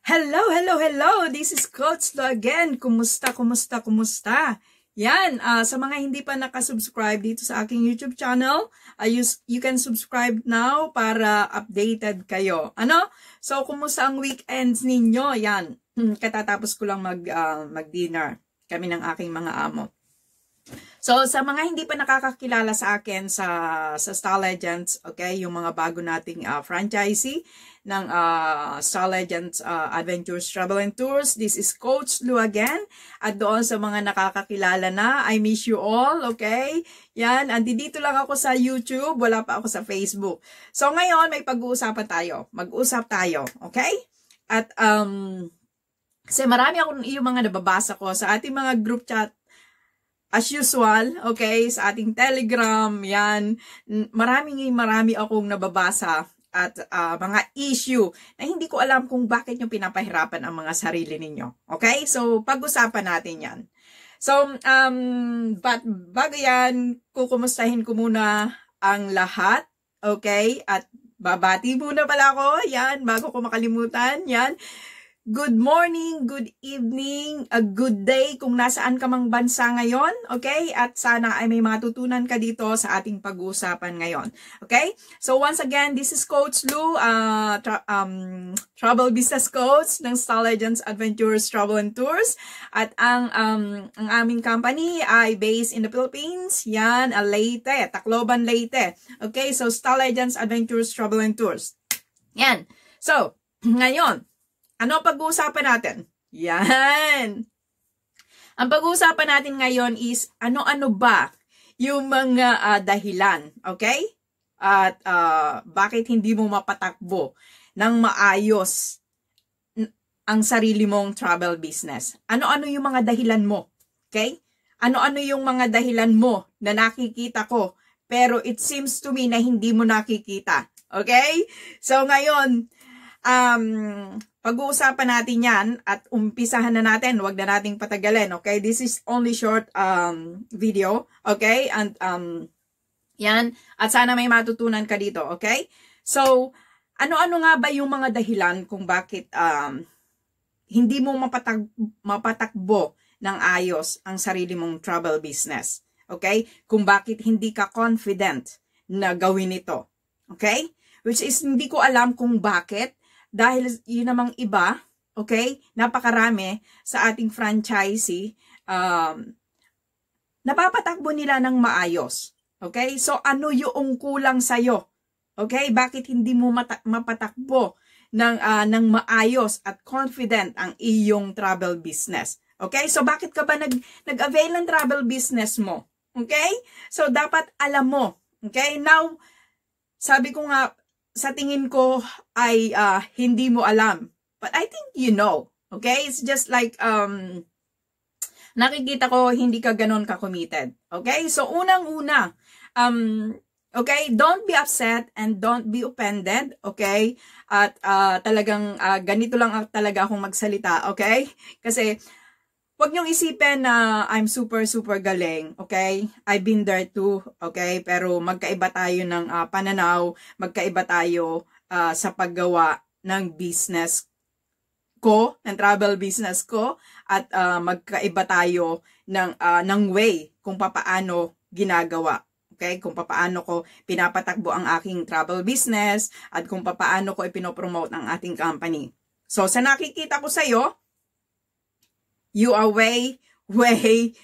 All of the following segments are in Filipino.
Hello, hello, hello! This is Coach Lo again. Kumusta, kumusta, kumusta? Yan, uh, sa mga hindi pa nakasubscribe dito sa aking YouTube channel, uh, you, you can subscribe now para updated kayo. Ano? So, kumusta ang weekends ninyo? Yan, hmm, katatapos ko lang mag, uh, mag-dinner kami ng aking mga amo. So, sa mga hindi pa nakakakilala sa akin sa, sa Star Legends, okay, yung mga bago nating uh, franchisee ng uh, Star Legends uh, Adventures Travel and Tours, this is Coach Lu again. At doon sa mga nakakakilala na, I miss you all, okay? Yan, andito lang ako sa YouTube, wala pa ako sa Facebook. So, ngayon, may pag-uusapan tayo. Mag-usap tayo, okay? At, um, kasi marami akong yung mga nababasa ko sa ating mga group chat as usual, okay, sa ating Telegram, yan, maraming marami akong nababasa at uh, mga issue na hindi ko alam kung bakit nyo pinapahirapan ang mga sarili ninyo. Okay? So, pag-usapan natin yan. So, um, but bago yan, kukumustahin ko muna ang lahat. Okay? At babati muna pala ako. Yan, bago ko makalimutan. Yan good morning, good evening, a good day kung nasaan ka mang bansa ngayon, okay? At sana ay may matutunan ka dito sa ating pag-uusapan ngayon, okay? So once again, this is Coach Lou, uh, tra um, Travel Business Coach ng Star Legends Adventures Travel and Tours. At ang, um, ang aming company ay based in the Philippines, yan, uh, Leyte, Tacloban, Leyte. Okay, so Star Legends Adventures Travel and Tours. Yan. So, ngayon, ano pag-uusapan natin? Yan! Ang pag-uusapan natin ngayon is ano-ano ba yung mga uh, dahilan, okay? At uh, bakit hindi mo mapatakbo ng maayos ang sarili mong travel business? Ano-ano yung mga dahilan mo, okay? Ano-ano yung mga dahilan mo na nakikita ko pero it seems to me na hindi mo nakikita, okay? So ngayon, Um, pag-uusapan natin yan at umpisahan na natin. Huwag na nating patagalin, okay? This is only short um, video, okay? And um, yan. At sana may matutunan ka dito, okay? So, ano-ano nga ba yung mga dahilan kung bakit um, hindi mo mapatag mapatakbo ng ayos ang sarili mong travel business? Okay? Kung bakit hindi ka confident na gawin ito. Okay? Which is, hindi ko alam kung bakit dahil yun namang iba, okay, napakarami sa ating franchisee, um, napapatakbo nila ng maayos. Okay? So, ano yung kulang sa'yo? Okay? Bakit hindi mo mapatakbo ng, uh, ng maayos at confident ang iyong travel business? Okay? So, bakit ka ba nag, nag-avail ng travel business mo? Okay? So, dapat alam mo. Okay? Now, sabi ko nga, sa tingin ko ay uh, hindi mo alam. But I think you know. Okay? It's just like um nakikita ko hindi ka ganun ka committed. Okay? So unang-una, um Okay, don't be upset and don't be offended, okay? At uh, talagang uh, ganito lang talaga akong magsalita, okay? Kasi Huwag niyong isipin na I'm super, super galing, okay? I've been there too, okay? Pero magkaiba tayo ng uh, pananaw, magkaiba tayo uh, sa paggawa ng business ko, ng travel business ko, at uh, magkaiba tayo ng, uh, ng way kung papaano ginagawa. Okay? Kung papaano ko pinapatakbo ang aking travel business at kung papaano ko ipinopromote ang ating company. So, sa nakikita ko sa'yo, You are way, way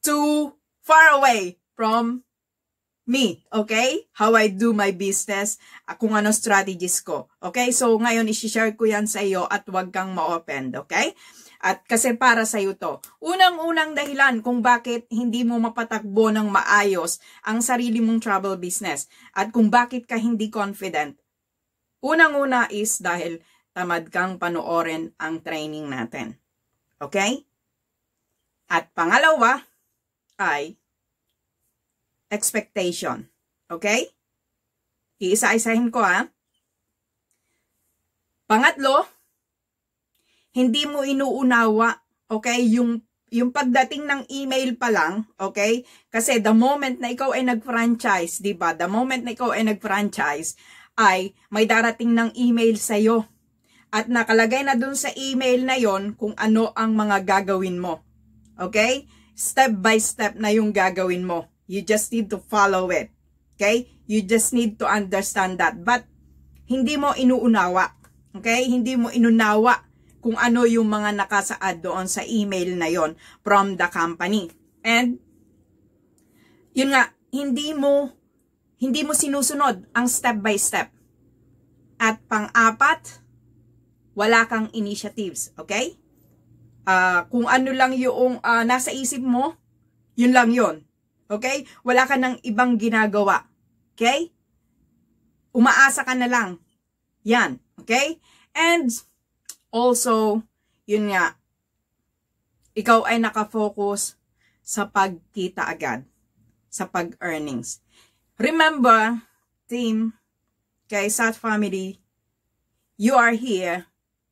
too far away from me, okay? How I do my business, ah, kung ano strategies ko, okay? So, ngayon, isi-share ko yan sa iyo at huwag kang ma-offend, okay? At kasi para sa iyo to. Unang-unang dahilan kung bakit hindi mo mapatakbo ng maayos ang sarili mong travel business at kung bakit ka hindi confident. Unang-una is dahil tamad kang panoorin ang training natin. Okay? At pangalawa ay expectation. Okay? Iisa-isahin ko ha. Pangatlo, hindi mo inuunawa, okay, yung yung pagdating ng email pa lang, okay? Kasi the moment na ikaw ay nag-franchise, 'di ba? The moment na ikaw ay nag-franchise ay may darating ng email sa iyo at nakalagay na dun sa email na yon kung ano ang mga gagawin mo. Okay? Step by step na yung gagawin mo. You just need to follow it. Okay? You just need to understand that. But, hindi mo inuunawa. Okay? Hindi mo inunawa kung ano yung mga nakasaad doon sa email na yon from the company. And, yun nga, hindi mo hindi mo sinusunod ang step by step. At pang-apat, wala kang initiatives, okay? Uh, kung ano lang yung uh, nasa isip mo, yun lang yun. Okay? Wala ka ng ibang ginagawa. Okay? Umaasa ka na lang. Yan. Okay? And also, yun nga, ikaw ay nakafocus sa pagkita agad. Sa pag-earnings. Remember, team, kay Sat Family, you are here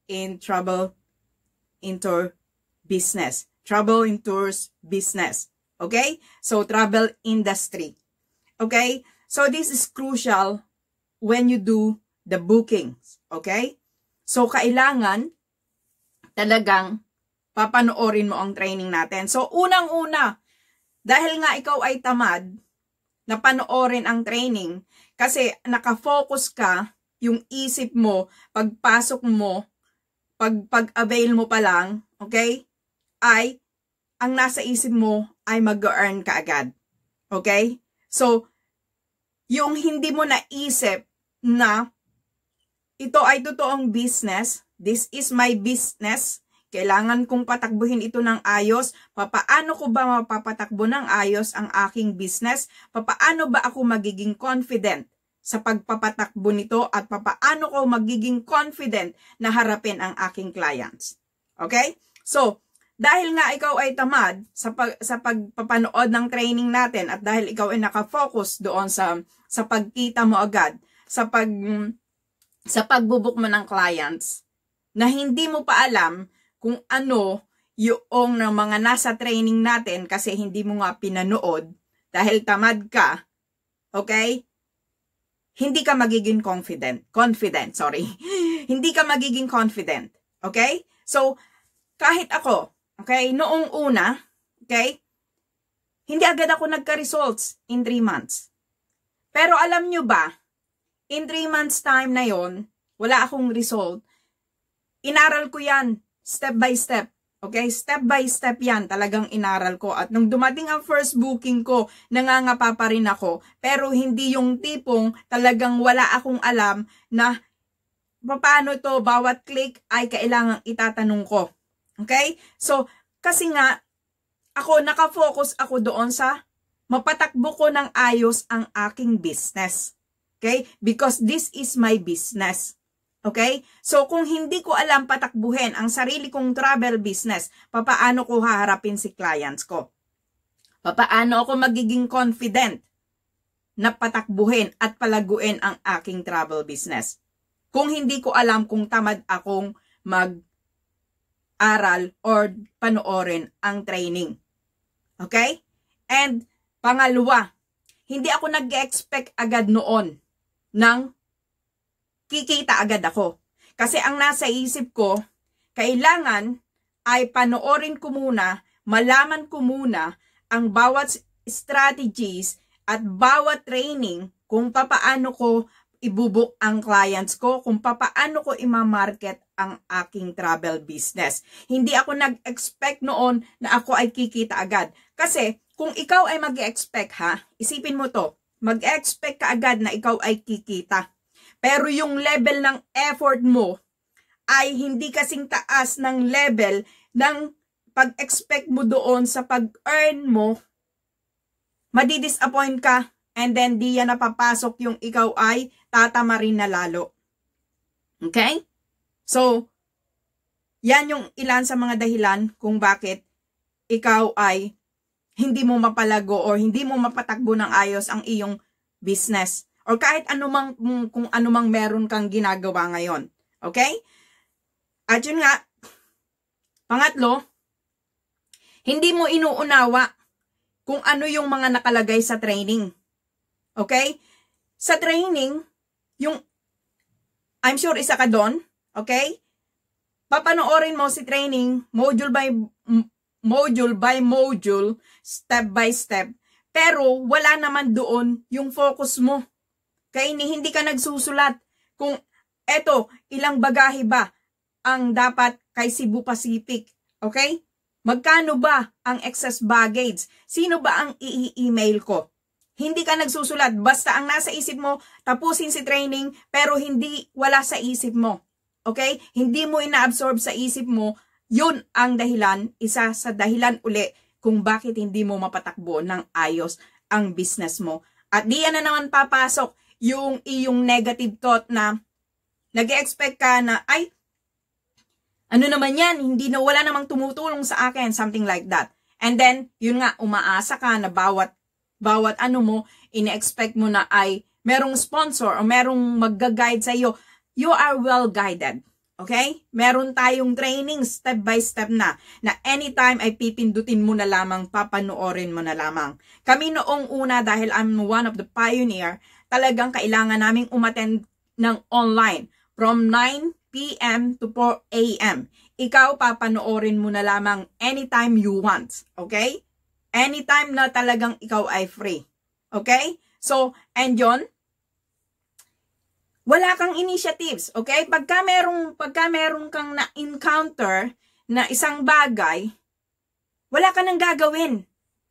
in trouble into business. Trouble in tours business. Okay? So, travel industry. Okay? So, this is crucial when you do the bookings. Okay? So, kailangan talagang papanoorin mo ang training natin. So, unang-una, dahil nga ikaw ay tamad, na panoorin ang training kasi nakafocus ka yung isip mo pagpasok mo pag pag-avail mo pa lang, okay? Ay ang nasa isip mo ay mag-earn ka agad. Okay? So yung hindi mo naisip na ito ay totoong business, this is my business, kailangan kong patakbuhin ito ng ayos. Papaano ko ba mapapatakbo ng ayos ang aking business? Papaano ba ako magiging confident? sa pagpapatakbo nito at papaano ko magiging confident na harapin ang aking clients. Okay? So, dahil nga ikaw ay tamad sa, pag, sa pagpapanood ng training natin at dahil ikaw ay nakafocus doon sa, sa pagkita mo agad, sa, pag, sa pagbubuk mo ng clients, na hindi mo pa alam kung ano yung ng mga nasa training natin kasi hindi mo nga pinanood dahil tamad ka, okay? hindi ka magiging confident. Confident, sorry. hindi ka magiging confident. Okay? So, kahit ako, okay, noong una, okay, hindi agad ako nagka-results in 3 months. Pero alam nyo ba, in 3 months time na yon, wala akong result. Inaral ko yan, step by step. Okay, step by step yan talagang inaral ko. At nung dumating ang first booking ko, nangangapa pa rin ako. Pero hindi yung tipong talagang wala akong alam na paano to, bawat click ay kailangang itatanong ko. Okay? So, kasi nga, ako nakafocus ako doon sa mapatakbo ko ng ayos ang aking business. Okay? Because this is my business. Okay? So, kung hindi ko alam patakbuhin ang sarili kong travel business, papaano ko haharapin si clients ko? Papaano ako magiging confident na patakbuhin at palaguin ang aking travel business? Kung hindi ko alam kung tamad akong mag-aral or panoorin ang training. Okay? And, pangalawa, hindi ako nag-expect agad noon ng kikita agad ako. Kasi ang nasa isip ko, kailangan ay panoorin ko muna, malaman ko muna ang bawat strategies at bawat training kung papaano ko ibubuk ang clients ko, kung papaano ko imamarket ang aking travel business. Hindi ako nag-expect noon na ako ay kikita agad. Kasi kung ikaw ay mag-expect ha, isipin mo to, mag-expect ka agad na ikaw ay kikita. Pero yung level ng effort mo ay hindi kasing taas ng level ng pag-expect mo doon sa pag-earn mo. Madidisappoint ka and then di yan napapasok yung ikaw ay tatama rin na lalo. Okay? So, yan yung ilan sa mga dahilan kung bakit ikaw ay hindi mo mapalago or hindi mo mapatakbo ng ayos ang iyong business or kahit anumang mm, kung anumang meron kang ginagawa ngayon. Okay? At yun nga, pangatlo, hindi mo inuunawa kung ano yung mga nakalagay sa training. Okay? Sa training, yung I'm sure isa ka doon, okay? Papanoorin mo si training module by module by module, step by step. Pero wala naman doon yung focus mo kaya hindi ka nagsusulat kung eto, ilang bagahe ba ang dapat kay Cebu Pacific. Okay? Magkano ba ang excess baggage? Sino ba ang i-email ko? Hindi ka nagsusulat. Basta ang nasa isip mo, tapusin si training, pero hindi wala sa isip mo. Okay? Hindi mo inaabsorb sa isip mo. Yun ang dahilan, isa sa dahilan uli kung bakit hindi mo mapatakbo ng ayos ang business mo. At diyan na naman papasok yung iyong negative thought na nag expect ka na, ay, ano naman yan, hindi na wala namang tumutulong sa akin, something like that. And then, yun nga, umaasa ka na bawat, bawat ano mo, ine-expect mo na ay merong sponsor o merong mag-guide sa iyo. You are well guided. Okay? Meron tayong training step by step na na anytime ay pipindutin mo na lamang, papanoorin mo na lamang. Kami noong una dahil I'm one of the pioneer, talagang kailangan naming umattend ng online from 9 p.m. to 4 a.m. Ikaw papanoorin mo na lamang anytime you want. Okay? Anytime na talagang ikaw ay free. Okay? So, and yon wala kang initiatives, okay? Pagka merong, pagka merong kang na-encounter na isang bagay, wala ka nang gagawin,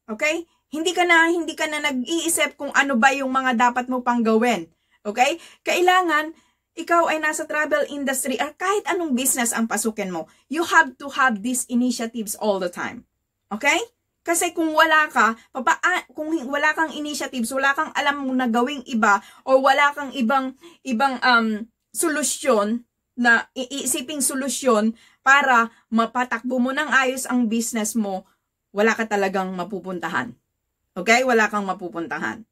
okay? Hindi ka na, hindi ka na nag-iisip kung ano ba yung mga dapat mo pang gawin, okay? Kailangan, ikaw ay nasa travel industry or kahit anong business ang pasukin mo, you have to have these initiatives all the time, okay? Kasi kung wala ka, papa, ah, kung wala kang initiatives, wala kang alam mo na gawing iba o wala kang ibang ibang um solusyon na iisiping solusyon para mapatakbo mo ng ayos ang business mo, wala ka talagang mapupuntahan. Okay? Wala kang mapupuntahan.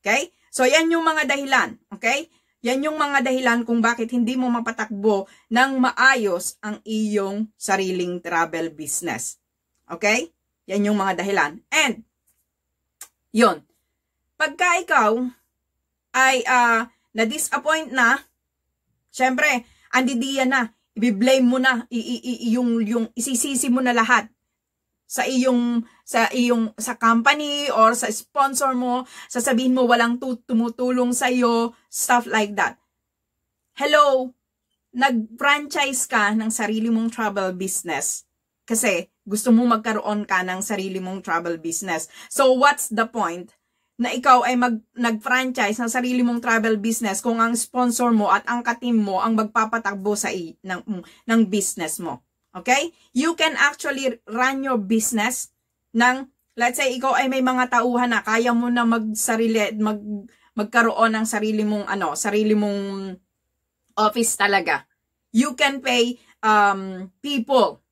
Okay? So yan yung mga dahilan, okay? Yan yung mga dahilan kung bakit hindi mo mapatakbo ng maayos ang iyong sariling travel business. Okay? Yan yung mga dahilan. And, yon Pagka ikaw ay uh, na-disappoint na, syempre, andidiya na, ibiblame mo na, i, i, i, yung, yung isisisi mo na lahat sa iyong sa iyong sa company or sa sponsor mo sasabihin mo walang tumutulong sa iyo stuff like that hello nag-franchise ka ng sarili mong travel business kasi gusto mo magkaroon ka ng sarili mong travel business. So what's the point na ikaw ay mag, nag-franchise ng sarili mong travel business kung ang sponsor mo at ang katim mo ang magpapatakbo sa i, ng, ng business mo. Okay? You can actually run your business ng, let's say, ikaw ay may mga tauhan na kaya mo na magsarili, mag, magkaroon ng sarili mong, ano, sarili mong office talaga. You can pay um, people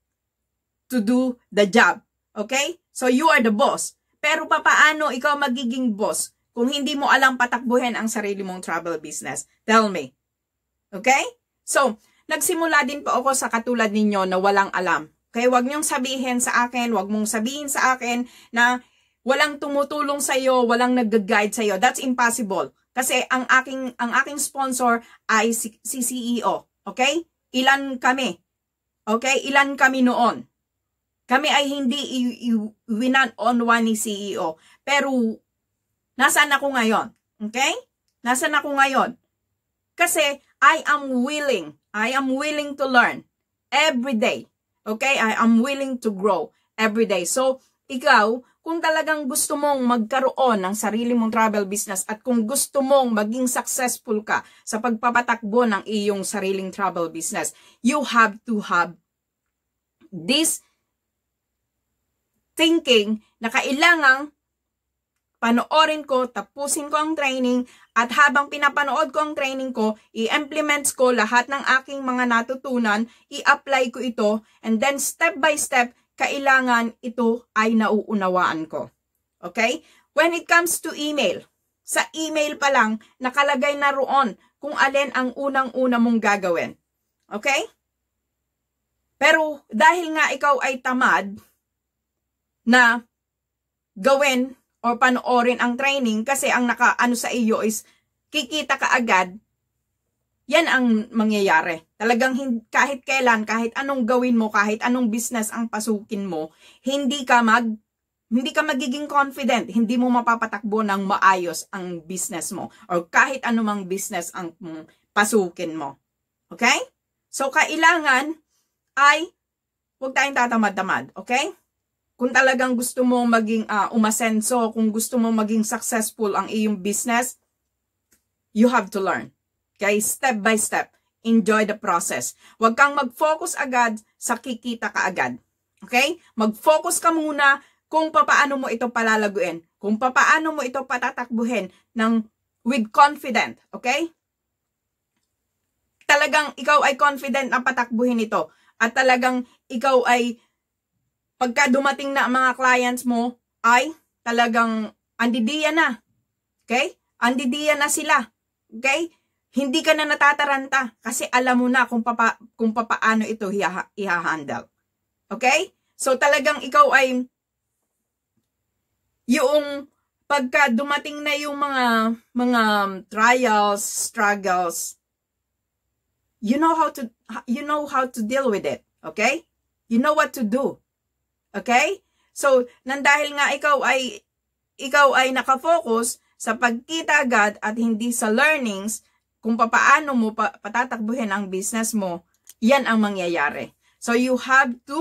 to do the job. Okay? So you are the boss. Pero papaano ikaw magiging boss kung hindi mo alam patakbuhin ang sarili mong travel business? Tell me. Okay? So, nagsimula din po ako sa katulad ninyo na walang alam. Okay, wag niyong sabihin sa akin, wag mong sabihin sa akin na walang tumutulong sa iyo, walang nag-guide sa iyo. That's impossible. Kasi ang aking ang aking sponsor ay si, si CEO, okay? Ilan kami? Okay, ilan kami noon? Kami ay hindi winan on one ni CEO. Pero, nasaan ako ngayon? Okay? Nasaan ako ngayon? Kasi, I am willing. I am willing to learn every day. Okay? I am willing to grow every day. So, ikaw, kung talagang gusto mong magkaroon ng sarili mong travel business at kung gusto mong maging successful ka sa pagpapatakbo ng iyong sariling travel business, you have to have this thinking na kailangang panoorin ko, tapusin ko ang training, at habang pinapanood ko ang training ko, i implement ko lahat ng aking mga natutunan, i-apply ko ito, and then step by step, kailangan ito ay nauunawaan ko. Okay? When it comes to email, sa email pa lang, nakalagay na roon kung alin ang unang-una mong gagawin. Okay? Pero dahil nga ikaw ay tamad, na gawin or panoorin ang training kasi ang nakaano sa iyo is kikita ka agad, yan ang mangyayari. Talagang kahit kailan, kahit anong gawin mo, kahit anong business ang pasukin mo, hindi ka mag hindi ka magiging confident, hindi mo mapapatakbo ng maayos ang business mo or kahit anumang business ang pasukin mo. Okay? So, kailangan ay huwag tayong tatamad-tamad. Okay? kung talagang gusto mo maging uh, umasenso, kung gusto mo maging successful ang iyong business, you have to learn. Okay? Step by step. Enjoy the process. Huwag kang mag-focus agad sa kikita ka agad. Okay? Mag-focus ka muna kung papaano mo ito palalaguin, kung papaano mo ito patatakbuhin ng with confident. Okay? Talagang ikaw ay confident na patakbuhin ito at talagang ikaw ay pagka dumating na ang mga clients mo, ay talagang andidiya na. Okay? Andidiya na sila. Okay? Hindi ka na natataranta kasi alam mo na kung, papa, kung papaano ito i handle Okay? So talagang ikaw ay yung pagka dumating na yung mga mga um, trials, struggles, you know how to you know how to deal with it, okay? You know what to do. Okay? So, nang dahil nga ikaw ay ikaw ay nakafocus sa pagkita agad at hindi sa learnings kung paano mo pa, patatakbuhin ang business mo, yan ang mangyayari. So, you have to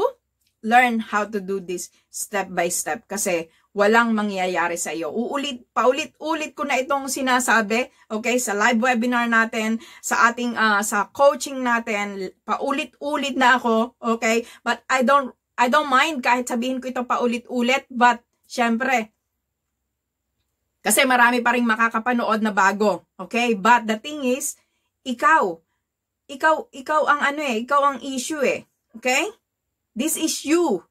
learn how to do this step by step kasi walang mangyayari sa iyo. Uulit, paulit-ulit ko na itong sinasabi, okay, sa live webinar natin, sa ating, uh, sa coaching natin, paulit-ulit na ako, okay, but I don't I don't mind kahit sabihin ko ito paulit-ulit but syempre kasi marami pa ring makakapanood na bago. Okay? But the thing is, ikaw, ikaw, ikaw ang ano eh, ikaw ang issue eh. Okay? This is you.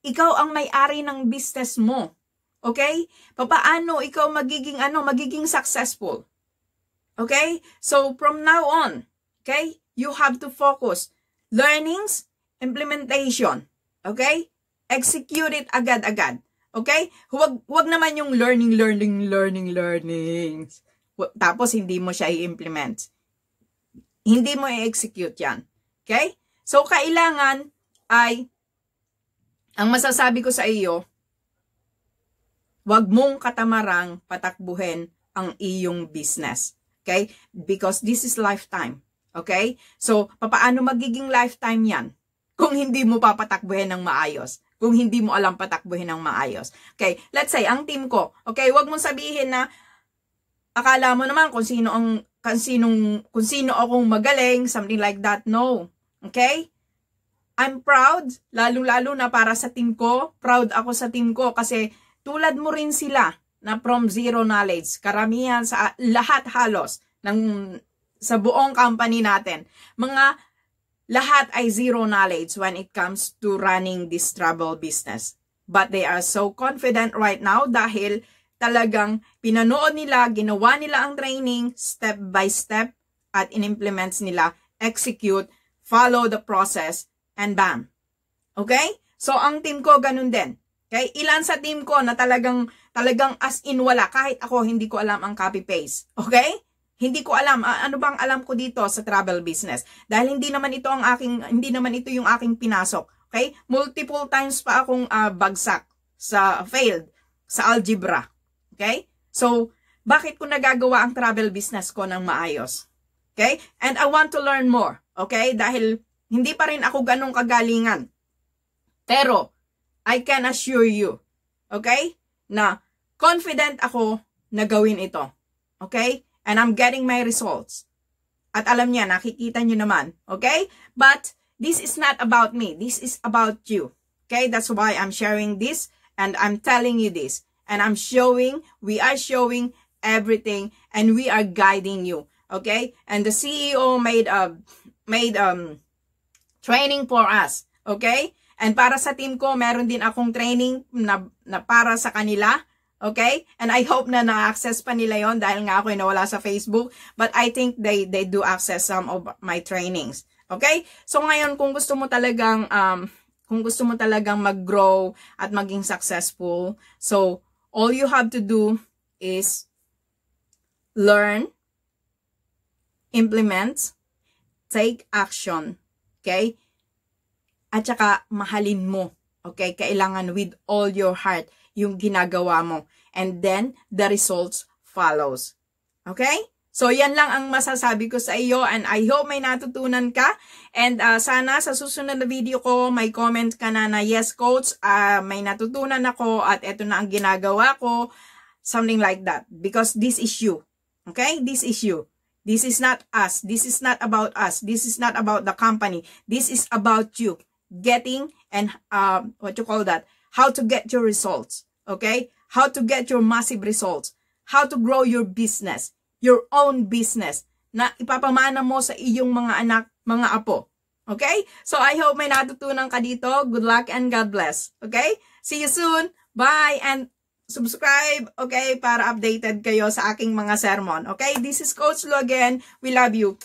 Ikaw ang may-ari ng business mo. Okay? Papaano ikaw magiging ano, magiging successful. Okay? So from now on, okay? You have to focus learnings, implementation. Okay? Execute it agad-agad. Okay? Huwag, huwag naman yung learning, learning, learning, learning. Tapos hindi mo siya i-implement. Hindi mo i-execute yan. Okay? So, kailangan ay, ang masasabi ko sa iyo, huwag mong katamarang patakbuhin ang iyong business. Okay? Because this is lifetime. Okay? So, paano magiging lifetime yan? kung hindi mo papatakbuhin ng maayos kung hindi mo alam patakbuhin ng maayos. Okay, let's say, ang team ko, okay, wag mong sabihin na, akala mo naman kung sino ang, kung sinong, kung sino akong magaling, something like that, no. Okay? I'm proud, lalo-lalo na para sa team ko, proud ako sa team ko, kasi tulad mo rin sila, na from zero knowledge, karamihan sa lahat halos, ng, sa buong company natin, mga lahat ay zero knowledge when it comes to running this travel business. But they are so confident right now dahil talagang pinanood nila, ginawa nila ang training step by step at inimplements nila, execute, follow the process, and bam. Okay? So, ang team ko, ganun din. Okay? Ilan sa team ko na talagang, talagang as in wala. Kahit ako, hindi ko alam ang copy-paste. Okay? Hindi ko alam ano bang alam ko dito sa travel business dahil hindi naman ito ang aking hindi naman ito yung aking pinasok. Okay? Multiple times pa akong uh, bagsak sa failed sa algebra. Okay? So, bakit ko nagagawa ang travel business ko ng maayos? Okay? And I want to learn more. Okay? Dahil hindi pa rin ako ganong kagalingan. Pero, I can assure you. Okay? Na confident ako na gawin ito. Okay? And I'm getting my results. At alam niya, nakikita niyo naman. Okay? But this is not about me. This is about you. Okay? That's why I'm sharing this and I'm telling you this. And I'm showing, we are showing everything and we are guiding you. Okay? And the CEO made a uh, made um training for us. Okay? And para sa team ko, meron din akong training na, na para sa kanila. Okay? And I hope na na-access pa nila yon dahil nga ako ay nawala sa Facebook. But I think they, they do access some of my trainings. Okay? So ngayon, kung gusto mo talagang, um, kung gusto mo talagang mag-grow at maging successful, so all you have to do is learn, implement, take action. Okay? At saka, mahalin mo. Okay? Kailangan with all your heart yung ginagawa mo. And then, the results follows. Okay? So, yan lang ang masasabi ko sa iyo and I hope may natutunan ka. And uh, sana sa susunod na video ko, may comment ka na na, yes coach, uh, may natutunan ako at eto na ang ginagawa ko. Something like that. Because this is you. Okay? This is you. This is not us. This is not about us. This is not about the company. This is about you. Getting and uh, what you call that? how to get your results, okay? How to get your massive results, how to grow your business, your own business na ipapamana mo sa iyong mga anak, mga apo. Okay? So I hope may natutunan ka dito. Good luck and God bless. Okay? See you soon. Bye and subscribe, okay, para updated kayo sa aking mga sermon. Okay? This is Coach Lo again. We love you.